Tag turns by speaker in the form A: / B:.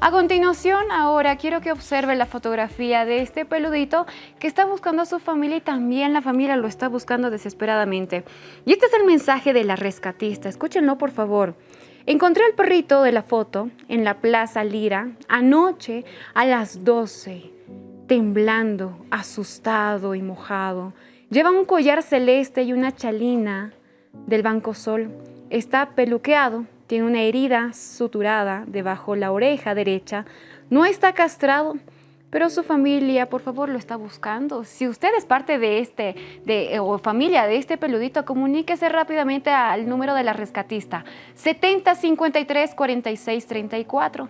A: A continuación, ahora quiero que observe la fotografía de este peludito que está buscando a su familia y también la familia lo está buscando desesperadamente. Y este es el mensaje de la rescatista, escúchenlo por favor. Encontré al perrito de la foto en la Plaza Lira anoche a las 12, temblando, asustado y mojado. Lleva un collar celeste y una chalina del Banco Sol. Está peluqueado tiene una herida suturada debajo la oreja derecha, no está castrado, pero su familia, por favor, lo está buscando. Si usted es parte de este, de, eh, o familia de este peludito, comuníquese rápidamente al número de la rescatista, 70 53 46 34.